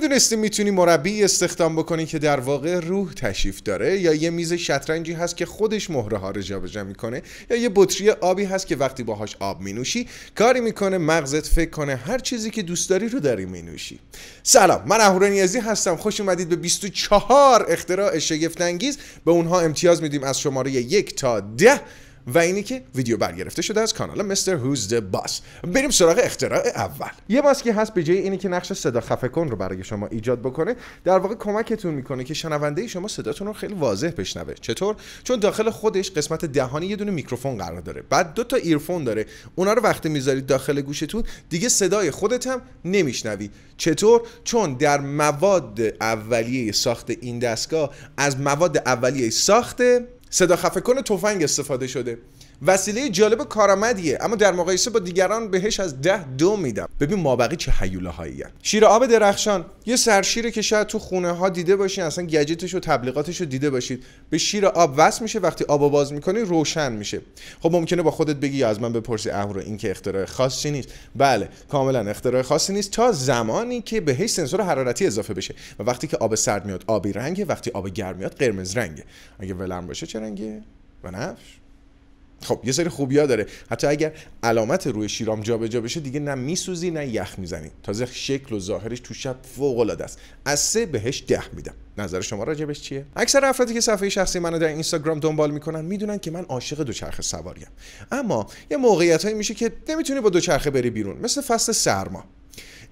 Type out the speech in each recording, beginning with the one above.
میدونستی میتونی مربی استخدام بکنی که در واقع روح تشریف داره یا یه میز شطرنجی هست که خودش مهره ها رو جابجا میکنه یا یه بطری آبی هست که وقتی باهاش آب مینوشی کاری میکنه مغزت فکر کنه هر چیزی که دوست داری رو داری مینوشی سلام من نیازی هستم خوش اومدید به 24 اختراع شگفت انگیز به اونها امتیاز میدیم از شماره یک تا ده و اینی که ویدیو برگرفته شده از کانال مستر هوز د باس بریم سراغ اختراع اول یه ماسکی هست به جای اینی که نقش صدا خفه کن رو برای شما ایجاد بکنه در واقع کمکتون میکنه که شنونده شما صداتون رو خیلی واضح بشنوه چطور چون داخل خودش قسمت دهانی یه دونه میکروفون قرار داره بعد دو تا ایرفون داره اونا رو وقتی میذارید داخل گوشتون دیگه صدای خودت هم نمیشنوی چطور چون در مواد اولیه ساخت این دستگاه از مواد اولیه ساخت صدا خفه کن تفنگ استفاده شده وسیله جالب کارآمدیه اما در مقایسه با دیگران بهش از ده دو میدم ببین مابقی چه حیوله هایی شیر آب درخشان یه سرشیره که شاید تو خونه ها دیده باشین اصلا گجتش و تبلیغاتش رو دیده باشید به شیر آب وصل میشه وقتی آب باز میکنی روشن میشه خب ممکنه با خودت بگی یا از من بپرسی امرو این که اختراع خاصی نیست بله کاملا اختراع خاصی نیست تا زمانی که بهش سنسور حرارتی اضافه بشه و وقتی که آب سرد میاد آبی رنگه وقتی آب گرم میاد قرمز رنگه اگه ولرم باشه چه و خب یه سری خوبیا داره حتی اگر علامت روی شیرام جابجا جا بشه دیگه نه میسوزی نه یخ میزنی تازه شکل و ظاهرش تو شب فوق العاده است از سه بهش ده میدم نظر شما راجبش چیه اکثر افرادی که صفحه شخصی منو در اینستاگرام دنبال میکنن میدونن که من عاشق دوچرخه سواریم اما یه موقعیت هایی میشه که نمیتونی با دوچرخه بری بیرون مثل فصل سرما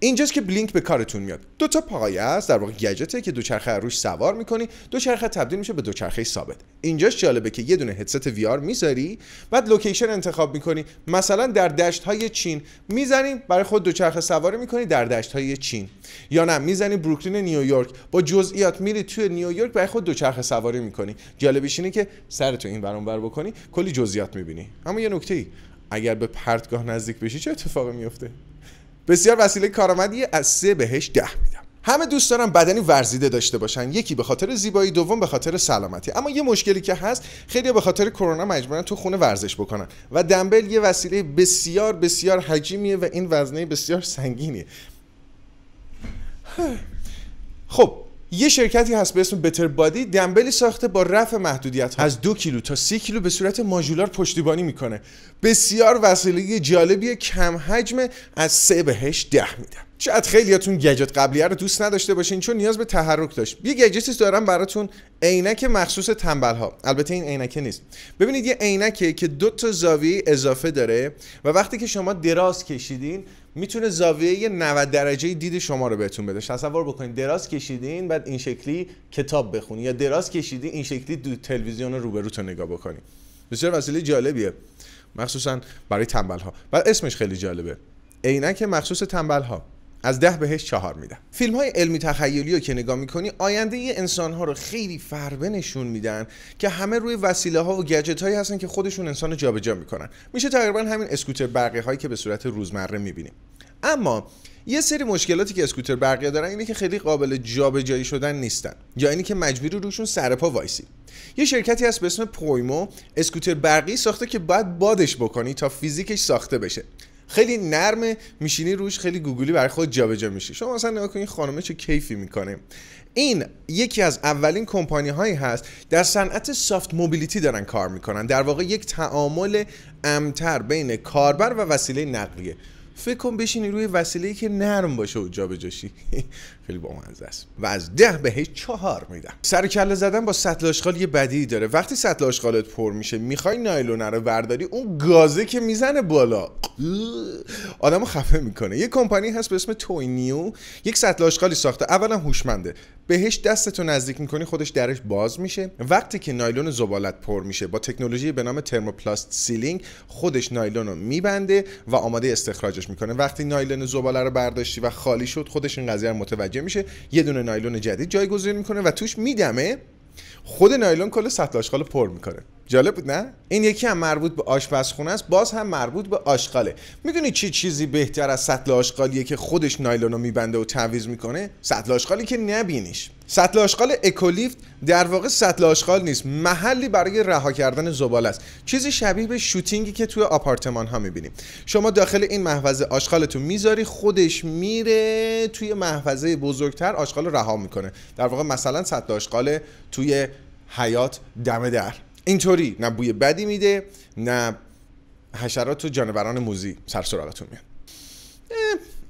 اینجاست که بلینک به کارتون میاد دو تا پایه است در واقع گجته که دوچرخه روش سوار میکنی دوچرخه تبدیل میشه به دوچرخه ثابت اینجاست جالبه که یه دونه هدست وی میذاری بعد لوکیشن انتخاب میکنی مثلا در دشت های چین میزنی برای خود دوچرخه سواری میکنی در دشت های چین یا نه میزنی بروکلین نیویورک با جزئیات میری توی نیویورک برای خود دوچرخه سواری میکنی جالبش اینه که سر این برام بر بکنی کلی جزئیات میبینی اما یه نکته ای اگر به پرتگاه نزدیک بشی چه اتفاقی میفته بسیار وسیله کارآمدی از سه بهش ده میدم همه دوست دارم بدنی ورزیده داشته باشن یکی به خاطر زیبایی دوم به خاطر سلامتی اما یه مشکلی که هست خیلی به خاطر کرونا مجبورن تو خونه ورزش بکنن و دنبل یه وسیله بسیار بسیار حجیمیه و این وزنه بسیار سنگینیه خب یه شرکتی هست به اسم بتر بادی دمبلی ساخته با رفع محدودیت ها از دو کیلو تا سی کیلو به صورت ماژولار پشتیبانی میکنه بسیار وسیله جالبی کم حجم از سه بهش ده میدم شاید خیلیاتون گجت قبلیه رو دوست نداشته باشین چون نیاز به تحرک داشت یه گجتی دارم براتون عینک مخصوص تنبل ها البته این عینکه نیست ببینید یه عینکه که دو تا زاویه اضافه داره و وقتی که شما دراز کشیدین میتونه زاویه 90 درجه دید شما رو بهتون بده تصور بکنید دراز کشیدین بعد این شکلی کتاب بخونی یا دراز کشیدین این شکلی دو تلویزیون رو رو نگاه بکنی بسیار وسیله جالبیه مخصوصا برای تنبل ها بعد اسمش خیلی جالبه عینک مخصوص تنبل ها از ده بهش چهار میدم فیلم های علمی تخیلی رو که نگاه میکنی آینده ای انسان ها رو خیلی فربه نشون میدن که همه روی وسیله ها و گجت هایی هستن که خودشون انسان رو جابجا میکنن میشه تقریبا همین اسکوتر برقی هایی که به صورت روزمره میبینیم اما یه سری مشکلاتی که اسکوتر برقی دارن اینه که خیلی قابل جابجایی شدن نیستن یا اینه که مجبوری روشون سرپا وایسی یه شرکتی هست به اسم پویمو اسکوتر برقی ساخته که باید بادش بکنی تا فیزیکش ساخته بشه خیلی نرمه میشینی روش خیلی گوگلی برای خود جابجا میشی شما مثلا نگاه کنید خانمه چه کیفی میکنه این یکی از اولین کمپانی هایی هست در صنعت سافت موبیلیتی دارن کار میکنن در واقع یک تعامل امتر بین کاربر و وسیله نقلیه فکر کن بشینی روی وسیله که نرم باشه و جابجاشی خیلی بامزه است و از ده بهش چهار میدم سر کله زدن با سطل آشغال یه بدی داره وقتی سطل آشغالت پر میشه میخوای نایلون رو برداری اون گازه که میزنه بالا آدمو خفه میکنه یه کمپانی هست به اسم توینیو یک سطل آشغالی ساخته اولا هوشمنده بهش دستتو نزدیک میکنی خودش درش باز میشه وقتی که نایلون زبالت پر میشه با تکنولوژی به نام ترموپلاست سیلینگ خودش نایلون رو میبنده و آماده استخراجش میکنه وقتی نایلون زباله رو برداشتی و خالی شد خودش این قضیه رو متوجه میشه یه دونه نایلون جدید جایگزین میکنه و توش میدمه خود نایلون کل سطل آشغال پر میکنه جالب بود نه این یکی هم مربوط به آشپزخونه است باز هم مربوط به آشغاله میدونی چی چیزی بهتر از سطل آشغالیه که خودش نایلون رو میبنده و تعویز میکنه سطل آشغالی که نبینیش سطل آشغال اکولیفت در واقع سطل آشغال نیست محلی برای رها کردن زبال است چیزی شبیه به شوتینگی که توی آپارتمان ها میبینیم شما داخل این محفظه آشغالتون میذاری خودش میره توی محفظه بزرگتر آشغال رها میکنه در واقع مثلا سطل آشغال توی حیات دم در اینطوری نه بوی بدی میده نه حشرات و جانوران موزی سرسراغتون میان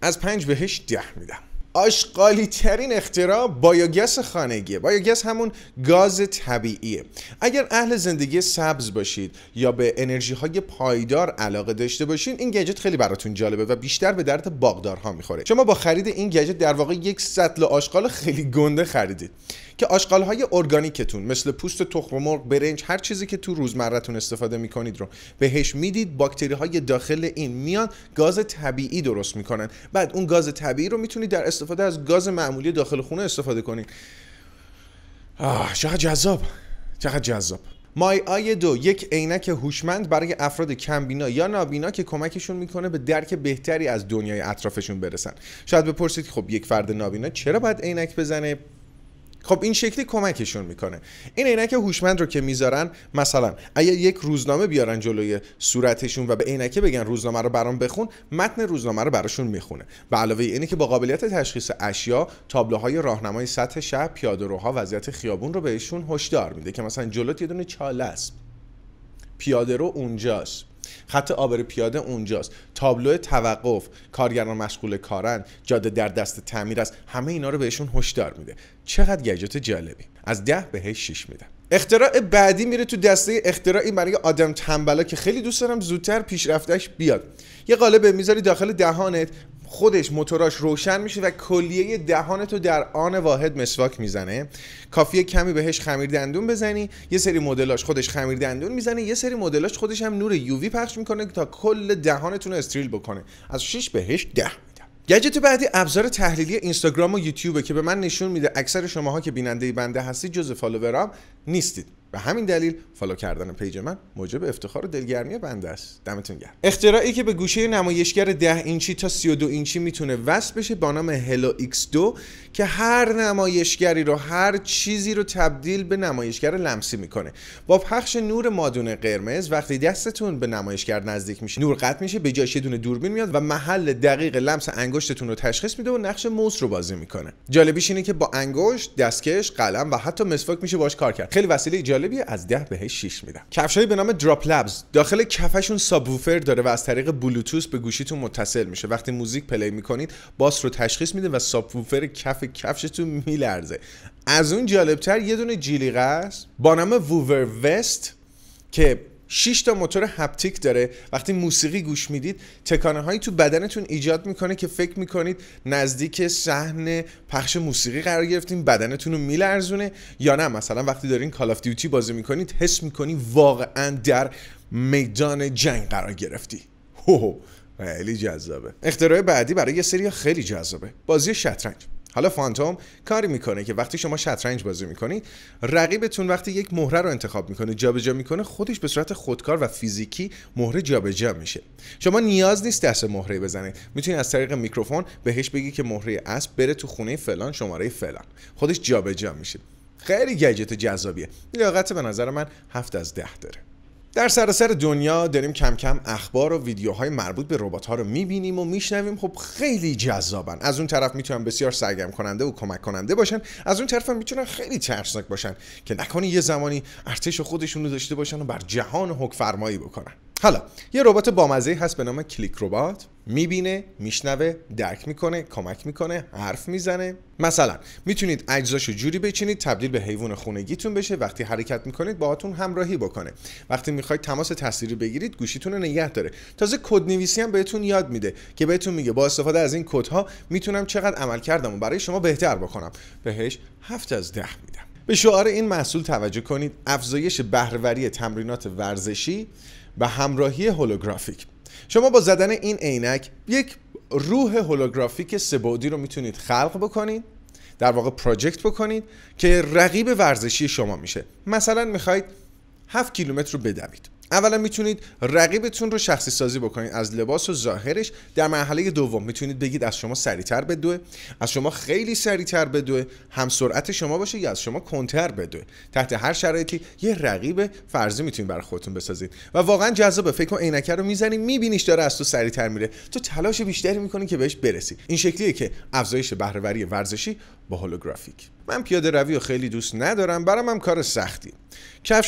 از پنج بهش ده میدم آشقالی ترین اختراع بایوگس خانگیه بایوگس همون گاز طبیعیه اگر اهل زندگی سبز باشید یا به انرژی های پایدار علاقه داشته باشین این گجت خیلی براتون جالبه و بیشتر به درد باغدارها میخوره شما با خرید این گجت در واقع یک سطل آشغال خیلی گنده خریدید که های ارگانیکتون مثل پوست تخم مرغ برنج هر چیزی که تو روزمرتون استفاده میکنید رو بهش میدید باکتری های داخل این میان گاز طبیعی درست میکنن بعد اون گاز طبیعی رو میتونید در استفاده از گاز معمولی داخل خونه استفاده کنید آه چقدر جذاب چقدر جذاب مای آی دو یک عینک هوشمند برای افراد کمبینا یا نابینا که کمکشون میکنه به درک بهتری از دنیای اطرافشون برسن شاید بپرسید خب یک فرد نابینا چرا باید عینک بزنه خب این شکلی کمکشون میکنه این عینک هوشمند رو که میذارن مثلا اگه یک روزنامه بیارن جلوی صورتشون و به عینکه بگن روزنامه رو برام بخون متن روزنامه رو براشون میخونه به علاوه اینه که با قابلیت تشخیص اشیا تابلوهای راهنمای سطح شهر پیادهروها وضعیت خیابون رو بهشون هشدار میده که مثلا جلوت یه دونه چاله است پیاده رو اونجاست خط آبر پیاده اونجاست تابلو توقف کارگران مشغول کارن جاده در دست تعمیر است همه اینا رو بهشون هشدار میده چقدر گجت جالبی از ده بهش 6 میدم اختراع بعدی میره تو دسته اختراعی برای آدم تنبلا که خیلی دوست دارم زودتر پیشرفتش بیاد یه قالب میذاری داخل دهانت خودش موتوراش روشن میشه و کلیه دهان در آن واحد مسواک میزنه کافیه کمی بهش خمیر دندون بزنی یه سری مدلاش خودش خمیر دندون میزنه یه سری مدلاش خودش هم نور یووی پخش میکنه تا کل دهانتون رو استریل بکنه از 6 بهش 10 ده گجت بعدی ابزار تحلیلی اینستاگرام و یوتیوبه که به من نشون میده اکثر شماها که بیننده بنده هستید جز فالوورام نیستید به همین دلیل فالو کردن پیج من موجب افتخار و دلگرمی بنده است دمتون گرم اختراعی که به گوشه نمایشگر 10 اینچی تا 32 اینچی میتونه وصل بشه با نام هلو X2 که هر نمایشگری رو هر چیزی رو تبدیل به نمایشگر لمسی میکنه با پخش نور مادون قرمز وقتی دستتون به نمایشگر نزدیک میشه نور قطع میشه به جایش یه دونه دوربین میاد و محل دقیق لمس انگشتتون رو تشخیص میده و نقش موس رو بازی میکنه جالبیش اینه که با انگشت دستکش قلم و حتی مسواک میشه باش کار کرد خیلی وسیله جالب از 10 بهش 6 میدم کفشای به نام دراپ لبز داخل کفشون سابوفر داره و از طریق بلوتوث به گوشیتون متصل میشه وقتی موزیک پلی میکنید باس رو تشخیص میده و سابوفر کف کفشتون میلرزه از اون جالبتر یه دونه جیلیقه است با نام ووور وست که 6 تا موتور هپتیک داره وقتی موسیقی گوش میدید تکانه هایی تو بدنتون ایجاد میکنه که فکر میکنید نزدیک صحنه پخش موسیقی قرار گرفتین بدنتون رو میلرزونه یا نه مثلا وقتی دارین کال آف دیوتی بازی میکنید حس میکنی واقعا در میدان جنگ قرار گرفتی هو خیلی جذابه اختراع بعدی برای یه سری خیلی جذابه بازی شطرنج حالا فانتوم کاری میکنه که وقتی شما شطرنج بازی میکنید رقیبتون وقتی یک مهره رو انتخاب میکنه جابجا میکنه خودش به صورت خودکار و فیزیکی مهره جابجا میشه شما نیاز نیست دست مهره بزنید میتونید از طریق میکروفون بهش بگی که مهره اسب بره تو خونه فلان شماره فلان خودش جابجا میشه خیلی گجت جذابیه لیاقت به نظر من هفت از ده داره در سراسر دنیا داریم کم کم اخبار و ویدیوهای مربوط به ربات ها رو میبینیم و میشنویم خب خیلی جذابن از اون طرف میتونن بسیار سرگرم کننده و کمک کننده باشن از اون طرف هم میتونن خیلی ترسناک باشن که نکنی یه زمانی ارتش خودشون رو داشته باشن و بر جهان حکفرمایی فرمایی بکنن حالا یه ربات بامزه هست به نام کلیک ربات میبینه میشنوه درک میکنه کمک میکنه حرف میزنه مثلا میتونید اجزاشو جوری بچینید تبدیل به حیوان خونگیتون بشه وقتی حرکت میکنید باهاتون همراهی بکنه وقتی میخواید تماس تصویری بگیرید گوشیتون رو نگه داره تازه کد نویسی هم بهتون یاد میده که بهتون میگه با استفاده از این کدها میتونم چقدر عمل کردم و برای شما بهتر بکنم بهش هفت از ده میدم به شعار این محصول توجه کنید افزایش بهرهوری تمرینات ورزشی و همراهی هولوگرافیک شما با زدن این عینک یک روح هولوگرافیک سبودی رو میتونید خلق بکنید در واقع پراجکت بکنید که رقیب ورزشی شما میشه مثلا میخواید 7 کیلومتر رو بدوید اولا میتونید رقیبتون رو شخصی سازی بکنید از لباس و ظاهرش در مرحله دوم میتونید بگید از شما سریعتر بدوه از شما خیلی سریعتر بدوه هم سرعت شما باشه یا از شما کنتر بدوه تحت هر شرایطی یه رقیب فرضی میتونید برای خودتون بسازید و واقعا جذابه فکر کن عینکه رو میزنی میبینیش داره از تو سریعتر میره تو تلاش بیشتری میکنی که بهش برسی این شکلیه که افزایش بهرهوری ورزشی با هولوگرافیک من پیاده روی رو خیلی دوست ندارم برام هم کار سختی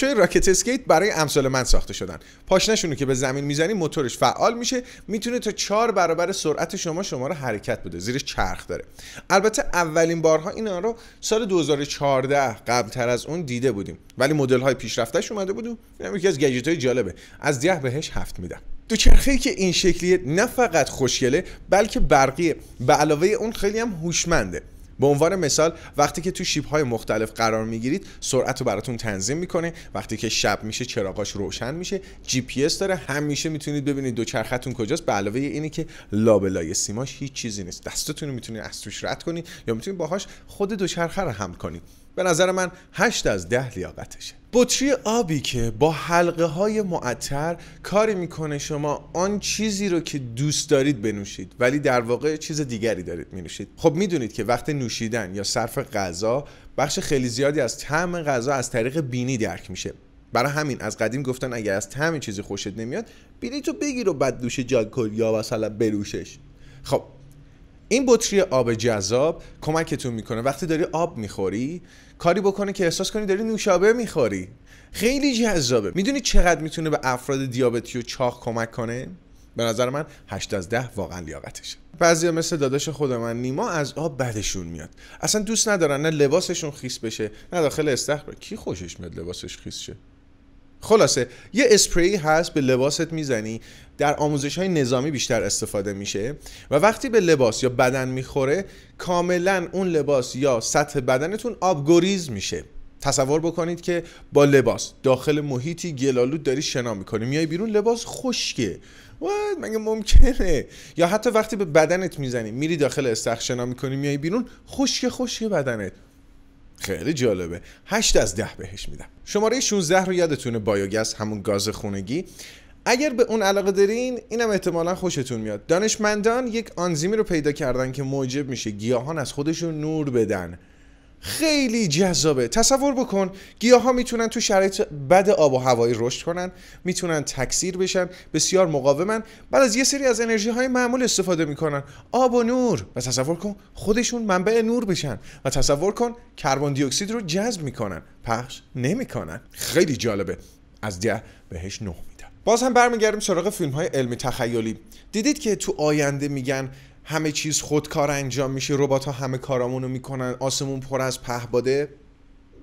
های راکت اسکیت برای امثال من ساخته شدن پاشنشونو که به زمین میزنی موتورش فعال میشه میتونه تا چهار برابر سرعت شما شما رو حرکت بده زیرش چرخ داره البته اولین بارها اینا رو سال 2014 قبلتر از اون دیده بودیم ولی مدل های پیشرفتش اومده بود و یکی از گجت های جالبه از ده بهش هفت میدم دو ای که این شکلیه نه فقط خوشگله بلکه برقیه به علاوه اون خیلی هم هوشمنده به عنوان مثال وقتی که تو شیب های مختلف قرار میگیرید سرعت رو براتون تنظیم میکنه وقتی که شب میشه چراغاش روشن میشه جی پی اس داره همیشه میتونید ببینید دوچرختون کجاست به علاوه اینه که لابلای سیماش هیچ چیزی نیست دستتون رو میتونید از توش رد کنید یا میتونید باهاش خود دوچرخه رو هم کنید به نظر من 8 از ده لیاقتشه بطری آبی که با حلقه های معطر کاری میکنه شما آن چیزی رو که دوست دارید بنوشید ولی در واقع چیز دیگری دارید مینوشید خب میدونید که وقت نوشیدن یا صرف غذا بخش خیلی زیادی از طعم غذا از طریق بینی درک میشه برای همین از قدیم گفتن اگر از طعم چیزی خوشت نمیاد بینی تو بگیر و بد دوش جاکل یا مثلا بروشش خب این بطری آب جذاب کمکتون میکنه وقتی داری آب میخوری کاری بکنه که احساس کنی داری نوشابه میخوری خیلی جذابه میدونی چقدر میتونه به افراد دیابتی و چاق کمک کنه به نظر من 8 از 10 واقعا لیاقتشه بعضیا مثل داداش خود من نیما از آب بدشون میاد اصلا دوست ندارن نه لباسشون خیس بشه نه داخل استخر کی خوشش میاد لباسش خیس شه خلاصه یه اسپری هست به لباست میزنی در آموزش های نظامی بیشتر استفاده میشه و وقتی به لباس یا بدن میخوره کاملا اون لباس یا سطح بدنتون آبگوریز میشه تصور بکنید که با لباس داخل محیطی گلالود داری شنا میکنی میای بیرون لباس خشکه و مگه ممکنه یا حتی وقتی به بدنت میزنی میری داخل استخر شنا میکنی میای بیرون خشک خشک بدنت خیلی جالبه 8 از 10 بهش میدم شماره 16 رو یادتونه بایوگاز همون گاز خونگی اگر به اون علاقه دارین اینم احتمالا خوشتون میاد دانشمندان یک آنزیمی رو پیدا کردن که موجب میشه گیاهان از خودشون نور بدن خیلی جذابه تصور بکن گیاه ها میتونن تو شرایط بد آب و هوایی رشد کنن میتونن تکثیر بشن بسیار مقاومن بعد از یه سری از انرژی های معمول استفاده میکنن آب و نور و تصور کن خودشون منبع نور بشن و تصور کن کربن دی اکسید رو جذب میکنن پخش نمیکنن خیلی جالبه از ده بهش نه میدم باز هم برمیگردیم سراغ فیلم های علمی تخیلی دیدید که تو آینده میگن همه چیز خودکار انجام میشه ربات ها همه کارامون میکنن آسمون پر از پهباده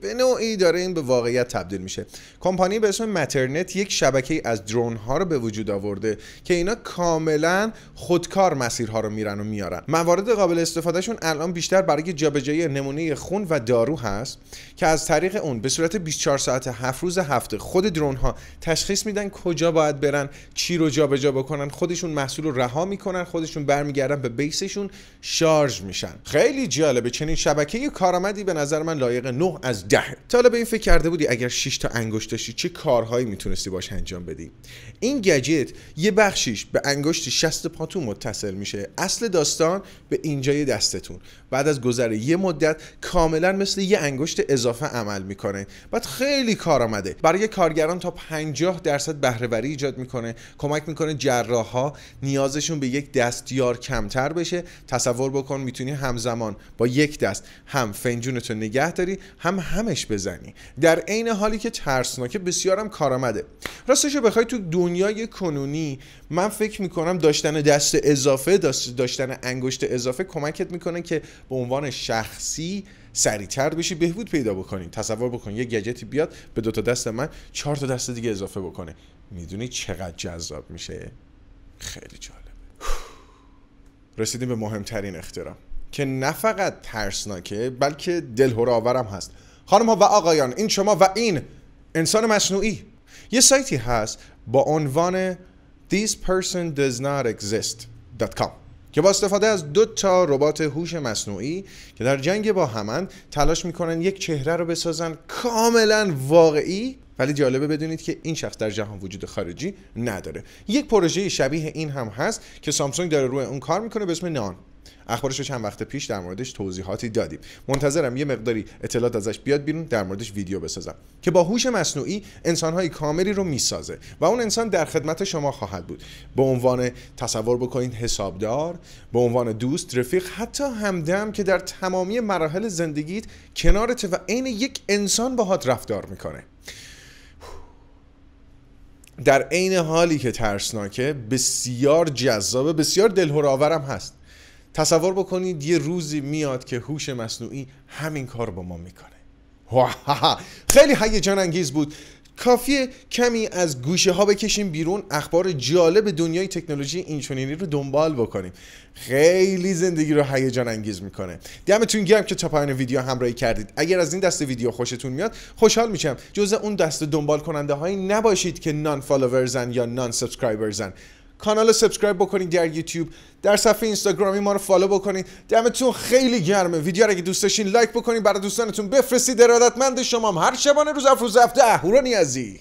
به نوعی داره این به واقعیت تبدیل میشه کمپانی به اسم مترنت یک شبکه از درون ها رو به وجود آورده که اینا کاملا خودکار مسیرها رو میرن و میارن موارد قابل استفادهشون الان بیشتر برای جابجایی نمونه خون و دارو هست که از طریق اون به صورت 24 ساعت 7 روز هفته خود درون ها تشخیص میدن کجا باید برن چی رو جابجا بکنن خودشون محصول رو رها میکنن خودشون برمیگردن به بیسشون شارژ میشن خیلی جالبه چنین شبکه کارآمدی به نظر من لایق نه از تا حالا به این فکر کرده بودی اگر 6 تا انگشت داشتی چه کارهایی میتونستی باش انجام بدی این گجت یه بخشیش به انگشت 60 پاتون متصل میشه اصل داستان به اینجای دستتون بعد از گذر یه مدت کاملا مثل یه انگشت اضافه عمل میکنه بعد خیلی کار آمده برای کارگران تا 50 درصد بهرهوری ایجاد میکنه کمک میکنه جراح ها نیازشون به یک دستیار کمتر بشه تصور بکن میتونی همزمان با یک دست هم فنجونتو نگه داری هم کمش بزنی در عین حالی که ترسناکه بسیارم کارآمده راستش بخوای تو دنیای کنونی من فکر میکنم داشتن دست اضافه داشتن انگشت اضافه کمکت میکنه که به عنوان شخصی سریعتر بشی بهبود پیدا بکنی تصور بکن یه گجتی بیاد به دو تا دست من چهار تا دست دیگه اضافه بکنه میدونی چقدر جذاب میشه خیلی جالب رسیدیم به مهمترین اختراع که نه فقط ترسناکه بلکه دلهور آورم هست خانم ها و آقایان این شما و این انسان مصنوعی یه سایتی هست با عنوان thispersondoesnotexist.com که با استفاده از دو تا ربات هوش مصنوعی که در جنگ با همند تلاش میکنن یک چهره رو بسازن کاملا واقعی ولی جالبه بدونید که این شخص در جهان وجود خارجی نداره یک پروژه شبیه این هم هست که سامسونگ داره روی اون کار میکنه به اسم نان اخبارش رو چند وقت پیش در موردش توضیحاتی دادیم منتظرم یه مقداری اطلاعات ازش بیاد بیرون در موردش ویدیو بسازم که با هوش مصنوعی انسانهای کاملی رو میسازه و اون انسان در خدمت شما خواهد بود به عنوان تصور بکنید حسابدار به عنوان دوست رفیق حتی همدم که در تمامی مراحل زندگیت کنارت و عین یک انسان باهات رفتار میکنه در عین حالی که ترسناکه بسیار جذابه بسیار دلهورآورم هست تصور بکنید یه روزی میاد که هوش مصنوعی همین کار با ما میکنه خیلی هیجان انگیز بود کافیه کمی از گوشه ها بکشیم بیرون اخبار جالب دنیای تکنولوژی اینچنینی رو دنبال بکنیم خیلی زندگی رو هیجان انگیز میکنه دمتون گرم که تا پایان ویدیو همراهی کردید اگر از این دست ویدیو خوشتون میاد خوشحال میشم جزء اون دست دنبال کننده هایی نباشید که نان فالوورزن یا نان سابسکرایبرزن کانال رو سابسکرایب بکنید در یوتیوب در صفحه اینستاگرامی ما رو فالو بکنید دمتون خیلی گرمه ویدیو رو اگه دوست داشتین لایک بکنید برای دوستانتون بفرستید ارادتمند شما هر شبانه روز افروز هفته اهورانی ازی